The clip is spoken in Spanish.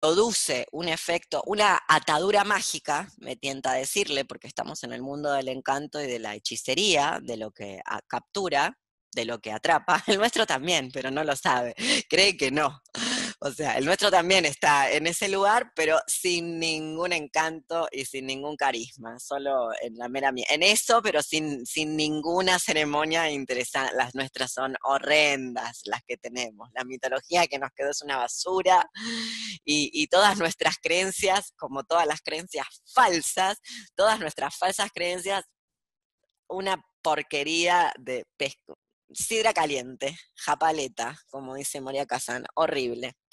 produce un efecto, una atadura mágica, me tienta a decirle, porque estamos en el mundo del encanto y de la hechicería, de lo que captura, de lo que atrapa. El nuestro también, pero no lo sabe, cree que no. O sea, el nuestro también está en ese lugar, pero sin ningún encanto y sin ningún carisma, solo en la mera en eso, pero sin, sin ninguna ceremonia interesante. Las nuestras son horrendas las que tenemos. La mitología que nos quedó es una basura y, todas nuestras creencias, como todas las creencias falsas, todas nuestras falsas creencias, una porquería de pesco sidra caliente, japaleta, como dice María Casán, horrible.